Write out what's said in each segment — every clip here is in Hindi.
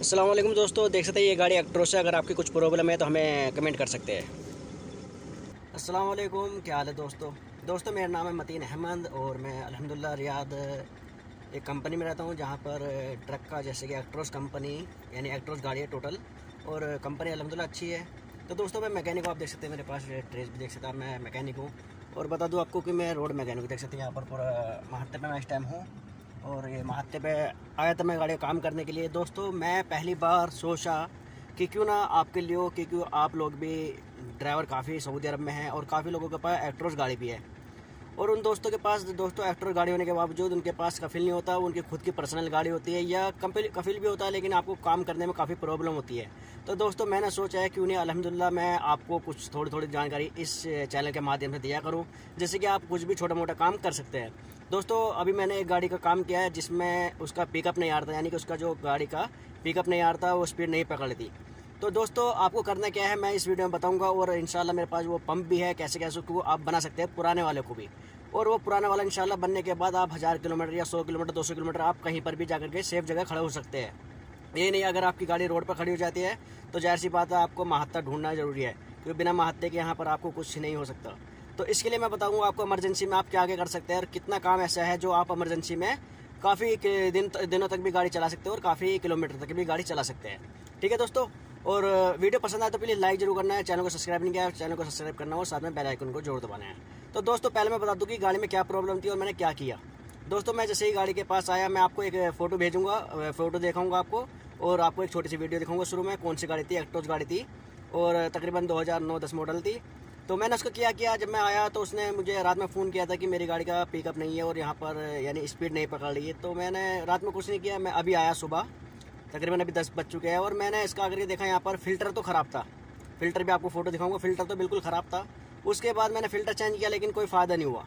असलम दोस्तों देख सकते हैं ये गाड़ी एक्ट्रोस से अगर आपकी कुछ प्रॉब्लम है तो हमें कमेंट कर सकते हैं असलकुम क्या हाल है दोस्तों दोस्तों मेरा नाम है मतीन अहमद और मैं अलहमदिल्ला रियाद एक कंपनी में रहता हूँ जहाँ पर ट्रक का जैसे कि एक्ट्रोस कंपनी यानी एक्ट्रोस गाड़ी है टोटल और कंपनी अलहमदिल्ला अच्छी है तो दोस्तों मैं मैकेनिक हूँ आप देख सकते हैं मेरे पास ट्रेस भी देख सकता मैं मैकेनिक हूँ और बता दूँ आपको कि मैं रोड मैकेनिक देख सकते हैं यहाँ पर पूरा महत्व में इस टाइम हूँ और ये महाते पे आया था मैं गाड़ी काम करने के लिए दोस्तों मैं पहली बार सोचा कि क्यों ना आपके लिए कि क्यों आप लोग भी ड्राइवर काफ़ी सऊदी अरब में हैं और काफ़ी लोगों के पास एक्ट्रोस गाड़ी भी है और उन दोस्तों के पास दोस्तों एक्ट्रोस गाड़ी होने के बावजूद उनके पास कफिल नहीं होता उनकी खुद की पर्सनल गाड़ी होती है या कफिल कफिल भी होता है लेकिन आपको काम करने में काफ़ी प्रॉब्लम होती है तो दोस्तों मैंने सोचा है कि उन्हें अलहमदिल्ला मैं आपको कुछ थोड़ी थोड़ी जानकारी इस चैनल के माध्यम से दिया करूँ जैसे कि आप कुछ भी छोटा मोटा काम कर सकते हैं दोस्तों अभी मैंने एक गाड़ी का काम किया है जिसमें उसका पिकअप नहीं आ रहा था यानी कि उसका जो गाड़ी का पिकअप नहीं आ रहा वो स्पीड नहीं पकड़ रही तो दोस्तों आपको करना क्या है मैं इस वीडियो में बताऊंगा और इनशाला मेरे पास वो पंप भी है कैसे कैसे उसको आप बना सकते हैं पुराने वाले को भी और वो पुराने वाला इनशाला बनने के बाद आप हज़ार किलोमीटर या सौ किलोमीटर दो सौ किलोमीटर आप कहीं पर भी जा करके सेफ जगह खड़े हो सकते हैं ये नहीं अगर आपकी गाड़ी रोड पर खड़ी हो जाती है तो जाहिर सी बात है आपको महात्ता ढूंढना जरूरी है क्योंकि बिना महात्ते के यहाँ पर आपको कुछ नहीं हो सकता तो इसके लिए मैं बताऊँगा आपको इमरजेंसी में आप क्या आगे कर सकते हैं और कितना काम ऐसा है जो आप इमरजेंसी में काफ़ी दिन दिनों तक भी गाड़ी चला सकते हो और काफ़ी किलोमीटर तक भी गाड़ी चला सकते हैं ठीक है दोस्तों और वीडियो पसंद आए तो प्लीज़ लाइक जरूर करना है चैनल को सब्सक्राइब नहीं किया है चैनल को सब्सक्राइब करना और साथ में बेलाइकन को जोड़ दबाना है तो दोस्तों पहले मैं बता दूँ कि गाड़ी में क्या प्रॉब्लम थी और मैंने क्या किया दोस्तों मैं जैसे ही गाड़ी के पास आया मैं आपको एक फ़ोटो भेजूंगा फ़ोटो देखाऊंगा आपको और आपको एक छोटी सी वीडियो दिखाऊंगा शुरू में कौन सी गाड़ी थी एक्टोज गाड़ी थी और तकरीबन 2009-10 मॉडल थी तो मैंने उसको किया किया जब मैं आया तो उसने मुझे रात में फ़ोन किया था कि मेरी गाड़ी का पिकअप नहीं है और यहाँ पर यानी स्पीड नहीं पकड़ रही है तो मैंने रात में कुछ नहीं किया मैं अभी आया सुबह तकरीबन अभी दस बज चुके हैं और मैंने इसका अगर देखा यहाँ पर फ़िल्टर तो ख़राब था फ़िल्टर भी आपको फ़ोटो दिखाऊंगा फ़िल्टर तो बिल्कुल ख़राब था उसके बाद मैंने फ़िल्टर चेंज किया लेकिन कोई फ़ायदा नहीं हुआ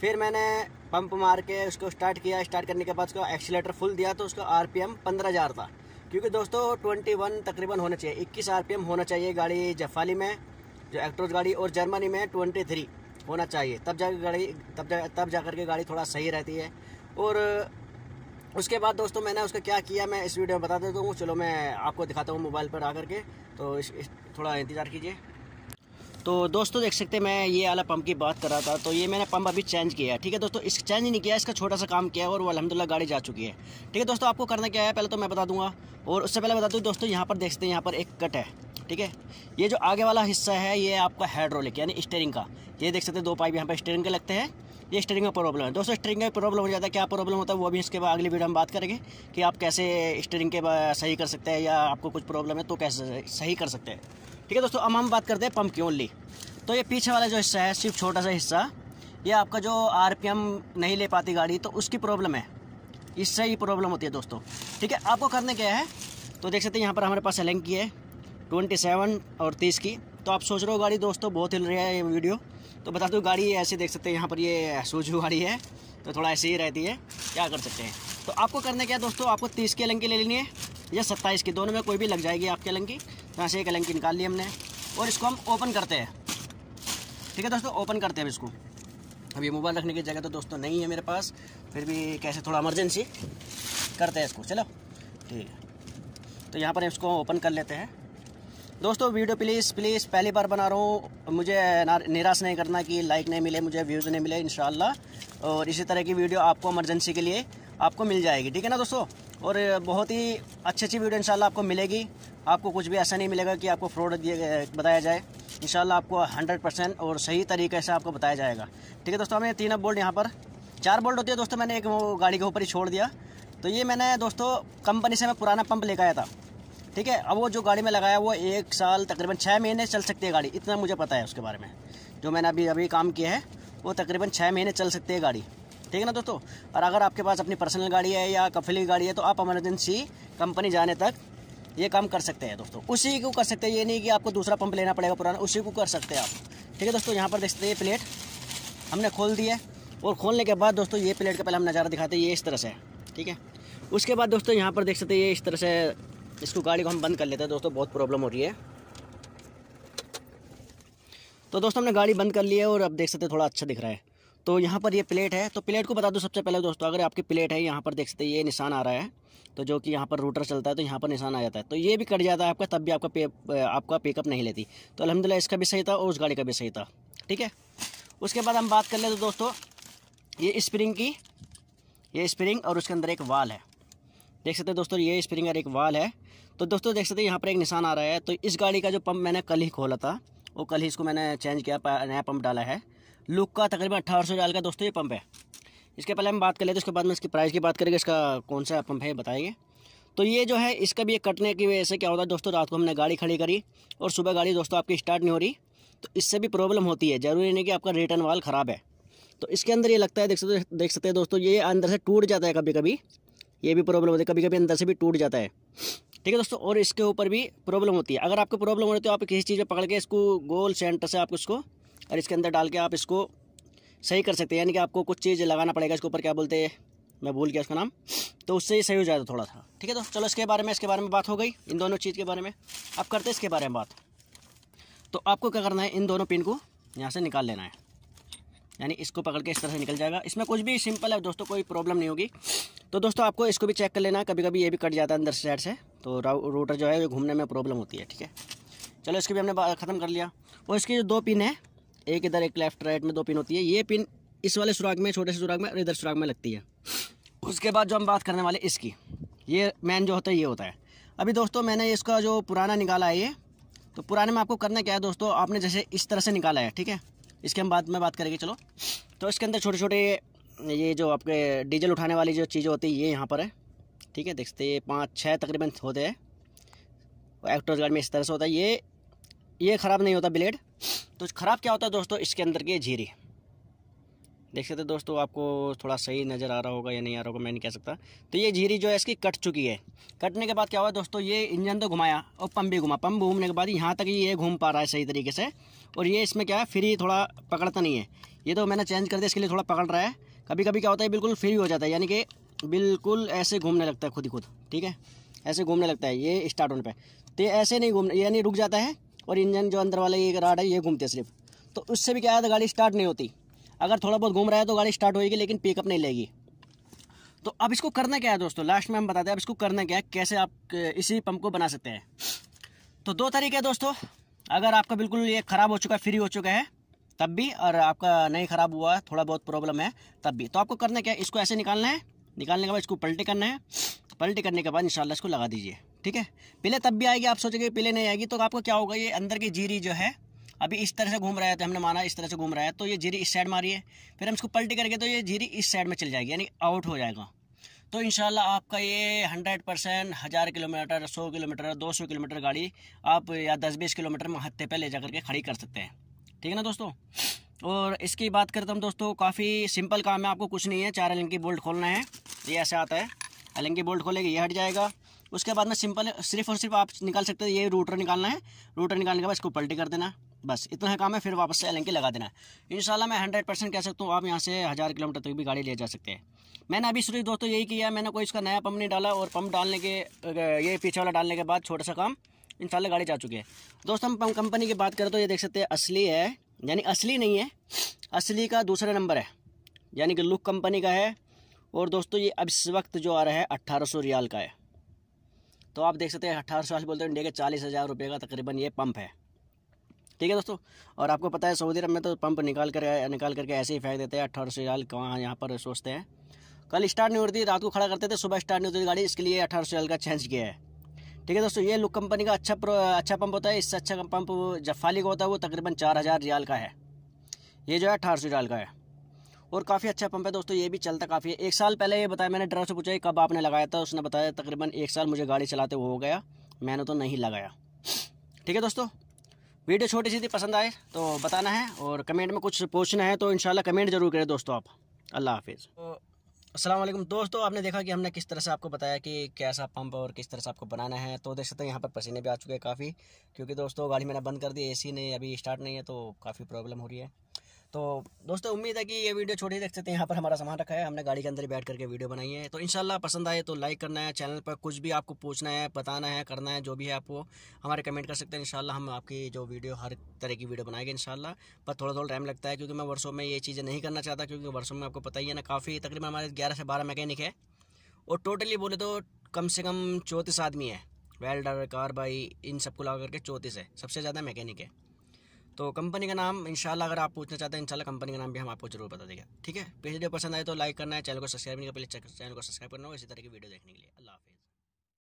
फिर मैंने पंप मार के उसको स्टार्ट किया स्टार्ट करने के बाद उसका एक्सीटर फुल दिया तो उसका आर पी एम पंद्रह हज़ार था क्योंकि दोस्तों ट्वेंटी वन तकरीबन होना चाहिए इक्कीस आर पी एम होना चाहिए गाड़ी जफाली में जो एक्ट्रोज गाड़ी और जर्मनी में ट्वेंटी थ्री होना चाहिए तब जाकर गाड़ी तब जा तब जाकर के गाड़ी थोड़ा सही रहती है और उसके बाद दोस्तों मैंने उसका क्या किया मैं इस वीडियो में बता देता हूँ चलो मैं आपको दिखाता हूँ मोबाइल पर आकर के तो इस, इस थोड़ा इंतज़ार कीजिए तो दोस्तों देख सकते मैं ये वाला पंप की बात कर रहा था तो ये मैंने पंप अभी चेंज किया है ठीक है दोस्तों इस चेंज नहीं किया इसका छोटा सा काम किया और वो अलहमदिल्ला गाड़ी जा चुकी है ठीक है दोस्तों आपको करना क्या है पहले तो मैं बता दूंगा और उससे पहले बता दूँ दोस्तों यहाँ पर देखते हैं यहाँ पर एक कट है ठीक है ये जो आगे वाला हिस्सा है ये आपका हाइड्रोलिक यानी स्टेरिंग का ये देख सकते हैं दो पाइप यहाँ पर स्टेरिंग के लगते हैं ये स्टेरिंग का प्रॉब्लम है दोस्तों स्टेरिंग का प्रॉब्लम हो जाता है क्या प्रॉब्लम होता है वो भी इसके बाद अगली वीडियो हम बात करेंगे कि आप कैसे स्टेरिंग के सही कर सकते हैं या आपको कुछ प्रॉब्लम है तो कैसे सही कर सकते हैं ठीक है दोस्तों अब हम बात करते हैं पंप की ओनली तो ये पीछे वाला जो हिस्सा है सिर्फ छोटा सा हिस्सा ये आपका जो आर नहीं ले पाती गाड़ी तो उसकी प्रॉब्लम है इससे ही प्रॉब्लम होती है दोस्तों ठीक है आपको करने क्या है तो देख सकते हैं यहाँ पर हमारे पास एलेंकी है ट्वेंटी सेवन और तीस की तो आप सोच रहे हो गाड़ी दोस्तों बहुत हिल रही है ये वीडियो तो बता दो गाड़ी ऐसे देख सकते हैं यहाँ पर ये सूझू गाड़ी है तो थोड़ा ऐसे ही रहती है क्या कर सकते हैं तो आपको करने क्या दोस्तों आपको तीस की एलंकी ले लेनी है या सत्ताईस की दोनों में कोई भी लग जाएगी आपकी एलंकी तो ऐसे एक अलंकी निकाल ली हमने और इसको हम ओपन करते हैं ठीक है दोस्तों ओपन करते हैं इसको अभी मोबाइल रखने की जगह तो दोस्तों नहीं है मेरे पास फिर भी कैसे थोड़ा इमरजेंसी करते हैं इसको चलो ठीक है तो यहाँ पर इसको ओपन कर लेते हैं दोस्तों वीडियो प्लीज़ प्लीज़ पहली बार बना रहा हूँ मुझे निराश नहीं करना कि लाइक नहीं मिले मुझे व्यूज़ नहीं मिले इन और इसी तरह की वीडियो आपको एमरजेंसी के लिए आपको मिल जाएगी ठीक है ना दोस्तों और बहुत ही अच्छी अच्छी वीडियो इंशाल्लाह आपको मिलेगी आपको कुछ भी ऐसा नहीं मिलेगा कि आपको फ्रॉड बताया जाए इंशाल्लाह आपको हंड्रेड परसेंट और सही तरीके से आपको बताया जाएगा ठीक है दोस्तों हमें तीन बोल्ट यहाँ पर चार बोल्ट होती है दोस्तों मैंने एक गाड़ी के ऊपर ही छोड़ दिया तो ये मैंने दोस्तों कंपनी से मैं पुराना पंप लेकर आया था ठीक है अब वो जो गाड़ी में लगाया वो एक साल तकरीबन छः महीने चल सकती है गाड़ी इतना मुझे पता है उसके बारे में जो मैंने अभी अभी काम किया है वो तकरीबन छः महीने चल सकती है गाड़ी ठीक है ना दोस्तों और अगर आपके पास अपनी पर्सनल गाड़ी है या कफिली गाड़ी है तो आप एमरजेंसी कंपनी जाने तक ये काम कर सकते हैं दोस्तों उसी को कर सकते हैं ये नहीं कि आपको दूसरा पंप लेना पड़ेगा पुराना उसी को कर सकते हैं आप ठीक है दोस्तों यहाँ पर देख सकते हैं प्लेट हमने खोल दी है और खोलने के बाद दोस्तों ये प्लेट का पहले हम नज़ारा दिखाते हैं ये इस तरह से ठीक है उसके बाद दोस्तों यहाँ पर देख सकते हैं ये इस तरह से इसको गाड़ी को हम बंद कर लेते हैं दोस्तों बहुत प्रॉब्लम हो रही है तो दोस्तों हमने गाड़ी बंद कर ली है और अब देख सकते हैं थोड़ा अच्छा दिख रहा है तो यहाँ पर ये प्लेट है तो प्लेट को बता दूँ सबसे पहले दोस्तों अगर आपकी प्लेट है यहाँ पर देख सकते हैं ये निशान आ रहा है तो जो कि यहाँ पर रूटर चलता है तो यहाँ पर निशान आ जाता है तो ये भी कट जाता है आपका तब भी आपका पे आपका पिकअप नहीं लेती तो अलहमदिल्ला इसका भी सही था और उस गाड़ी का भी सही था ठीक है उसके बाद हम बात कर लेते दोस्तों ये स्प्रिंग की ये स्प्रिंग और उसके अंदर एक वाल है देख सकते हैं दोस्तों ये स्प्रिंगर एक वाल है तो दोस्तों देख सकते हैं यहाँ पर एक निशान आ रहा है तो इस गाड़ी का जो पंप मैंने कल ही खोला था वो कल ही इसको मैंने चेंज किया नया पंप डाला है लुक का तकरीबन अट्ठारह सौ का दोस्तों ये पंप है इसके पहले हम बात कर लेते हैं उसके बाद में इसकी प्राइस की बात करेंगे इसका कौन सा पंप है बताएंगे तो ये जो है इसका भी एक कटने की वजह से क्या होता है दोस्तों रात को हमने गाड़ी खड़ी करी और सुबह गाड़ी दोस्तों आपकी स्टार्ट नहीं हो रही तो इससे भी प्रॉब्लम होती है ज़रूरी नहीं कि आपका रिटर्न वाल ख़राब है तो इसके अंदर ये लगता है देख सकते देख सकते हैं दोस्तों ये अंदर से टूट जाता है कभी कभी ये भी प्रॉब्लम होती है कभी कभी अंदर से भी टूट जाता है ठीक है दोस्तों और इसके ऊपर भी प्रॉब्लम होती है अगर आपको प्रॉब्लम हो रही है तो आप किसी चीज़ में पकड़ के इसको गोल सेंटर से आप इसको और इसके अंदर डाल के आप इसको सही कर सकते हैं यानी कि आपको कुछ चीज़ लगाना पड़ेगा इसके ऊपर क्या बोलते हैं मैं भूल गया उसका नाम तो उससे ही सही हो जाता थोड़ा सा ठीक है दोस्तों चलो इसके बारे में इसके बारे में बात हो गई इन दोनों चीज़ के बारे में आप करते हैं इसके बारे में बात तो आपको क्या करना है इन दोनों पिन को यहाँ से निकाल लेना है यानी इसको पकड़ के इस तरह से निकल जाएगा इसमें कुछ भी सिंपल है दोस्तों कोई प्रॉब्लम नहीं होगी तो दोस्तों आपको इसको भी चेक कर लेना कभी कभी ये भी कट जाता है अंदर से साइड से तो रूटर जो है घूमने में प्रॉब्लम होती है ठीक है चलो इसके भी हमने ख़त्म कर लिया और इसकी जो दो पिन है एक इधर एक लेफ्ट राइट में दो पिन होती है ये पिन इस वाले सुराग में छोटे से सुराग में और इधर सुराग में लगती है उसके बाद जो हम बात करने वाले इसकी ये मैन जो होता है ये होता है अभी दोस्तों मैंने इसका जो पुराना निकाला है ये तो पुराने में आपको करना क्या है दोस्तों आपने जैसे इस तरह से निकाला है ठीक है इसके हम बाद में बात करेंगे चलो तो इसके अंदर छोटे छोटे ये जो आपके डीजल उठाने वाली जो चीज़ें होती है ये यहाँ पर है ठीक है देखते ये पाँच छः तकरीबन होते हैं एक्टोज गार्ड में इस तरह से होता है ये ये ख़राब नहीं होता ब्लेड तो ख़राब क्या होता है दोस्तों इसके अंदर की झीरी देख सकते दोस्तों आपको थोड़ा सही नज़र आ रहा होगा या नहीं आ रहा होगा मैं नहीं कह सकता तो ये झीरी जो है इसकी कट चुकी है कटने के बाद क्या हुआ दोस्तों ये इंजन तो घुमाया और पम्प भी घुमा पम्प घूमने के बाद यहाँ तक ही ये घूम पा रहा है सही तरीके से और ये इसमें क्या है फ्री थोड़ा पकड़ता नहीं है ये तो मैंने चेंज कर दिया इसके लिए थोड़ा पकड़ रहा है कभी कभी क्या होता है बिल्कुल फ्री हो जाता है यानी कि बिल्कुल ऐसे घूमने लगता है खुद ही खुद ठीक है ऐसे घूमने लगता है ये स्टार्ट होने पर तो ऐसे नहीं घूमने यानी रुक जाता है और इंजन जो अंदर वाला ये राड है ये घूमते हैं सिर्फ तो उससे भी क्या है तो गाड़ी स्टार्ट नहीं होती अगर थोड़ा बहुत घूम रहा है तो गाड़ी स्टार्ट होएगी लेकिन पिकअप नहीं लेगी तो अब इसको करना क्या है दोस्तों लास्ट में हम बताते हैं अब इसको करना क्या है कैसे आप इसी पंप को बना सकते हैं तो दो तरीके हैं दोस्तों अगर आपका बिल्कुल ये ख़राब हो चुका है फ्री हो चुका है तब भी और आपका नहीं ख़राब हुआ थोड़ा बहुत प्रॉब्लम है तब भी तो आपको करना क्या है इसको ऐसे निकालना है निकालने के बाद इसको पलटे करना है पलटे करने के बाद शाला इसको लगा दीजिए ठीक है पीले तब भी आएगी आप सोचेंगे पीले नहीं आएगी तो आपको क्या होगा ये अंदर की जीरी जो है अभी इस तरह से घूम रहा है तो हमने माना इस तरह से घूम रहा है तो ये जीरी इस साइड मारिए फिर हम इसको पलटी करके तो ये जीरी इस साइड में चल जाएगी यानी आउट हो जाएगा तो इन आपका ये हंड्रेड परसेंट हज़ार किलोमीटर सौ किलोमीटर दो सौ किलोमीटर गाड़ी आप या दस बीस किलोमीटर में हत्ते पर ले जा करके खड़ी कर सकते हैं ठीक है ना दोस्तों और इसकी बात करता हम दोस्तों काफ़ी सिंपल काम है आपको कुछ नहीं है चार एलिंग की बोल्ट खोलना है ये ऐसे आता है एलिंग की बोल्ट खोलेगी ये हट जाएगा उसके बाद में सिंपल सिर्फ और सिर्फ आप निकाल सकते हो ये रूटर निकालना है रूटर निकालने के बाद इसको पलटी कर देना बस इतना काम है फिर वापस से एल लगा देना है इन मैं हंड्रेड परसेंट कह सकता हूँ आप यहाँ से हज़ार किलोमीटर तक भी गाड़ी ले जा सकते हैं मैंने अभी शुरू दोस्तों यही किया मैंने कोई इसका नया पंप नहीं डाला और पंप डालने के ये पीछे वाला डालने के बाद छोटा सा काम इंशाल्लाह गाड़ी जा चुकी है दोस्तों हम कंपनी की बात करें तो ये देख सकते हैं असली है यानी असली नहीं है असली का दूसरा नंबर है यानी कि लुक कंपनी का है और दोस्तों ये अब इस वक्त जो आ रहा है अट्ठारह रियाल का है तो आप देख सकते हैं अट्ठारह सौ बोलते हैं इंडिया के चालीस हज़ार रुपये का तकरीबन ये पंप है ठीक है दोस्तों और आपको पता है सऊदी अरब में तो पंप निकाल कर निकाल करके ऐसे ही फेंक देते हैं अट्ठारह सौ रियाल कहाँ यहाँ पर सोचते हैं कल स्टार्ट नहीं होती रात को खड़ा करते थे सुबह स्टार्ट नहीं होती गाड़ी इसके लिए अठारह सौ का चेंज किया है ठीक है दोस्तों ये लुक कंपनी का अच्छा अच्छा पंप होता है इससे अच्छा पंप जफाली का होता है वो तकरीबन चार हज़ार रियाल का है ये जो है अठारह सौ रियाल का है और काफ़ी अच्छा पंप है दोस्तों ये भी चलता काफ़ी है एक साल पहले ये बताया मैंने ड्राइवर से पूछा कब आपने लगाया था उसने बताया तकरीबन एक साल मुझे गाड़ी चलाते हो गया मैंने तो नहीं लगाया ठीक है दोस्तों वीडियो छोटी सी थी पसंद आए तो बताना है और कमेंट में कुछ पूछना है तो इन कमेंट ज़रूर करें दोस्तों आप अल्लाह हाफिज़ तो असलम दोस्तों आपने देखा कि हमने किस तरह से आपको बताया कि कैसा पंप और किस तरह से आपको बनाना है तो देख सकते हैं यहाँ पर पसीने भी आ चुके हैं काफ़ी क्योंकि दोस्तों गाड़ी मैंने बंद कर दी एसी ने अभी स्टार्ट नहीं है तो काफ़ी प्रॉब्लम हो रही है तो दोस्तों उम्मीद है कि ये वीडियो छोटी देख सकते हैं यहाँ पर हमारा सामान रखा है हमने गाड़ी के अंदर ही बैठ करके वीडियो बनाई है तो इंशाल्लाह पसंद आए तो लाइक करना है चैनल पर कुछ भी आपको पूछना है बताना है करना है जो भी है आपको हमारे कमेंट कर सकते हैं इंशाल्लाह हम आपकी जो वीडियो हर तरह की वीडियो बनाएंगे शाला पर थोड़ा थोड़ा टाइम लगता है क्योंकि मैं वर्षों में ये चीज़ें नहीं करना चाहता क्योंकि वर्षों में आपको पता ही है ना काफ़ी तकरीबन हमारे ग्यारह से बारह मैकेनिक है और टोटली बोले तो कम से कम चौंतीस आदमी है वेल्डर कार इन सबको लगा करके चौंतीस है सबसे ज़्यादा मैकेनिक है तो कंपनी का नाम इंशाल्लाह अगर आप पूछना चाहते हैं इंशाल्लाह कंपनी का नाम भी हम आपको जरूर बता देंगे ठीक है वीडियो पसंद आए तो लाइक करना है चैनल को सब्सक्राइब नहीं कर पहले चैनल को सब्सक्राइब करना हो इसी तरह की वीडियो देखने के लिए अल्लाह हाफिज़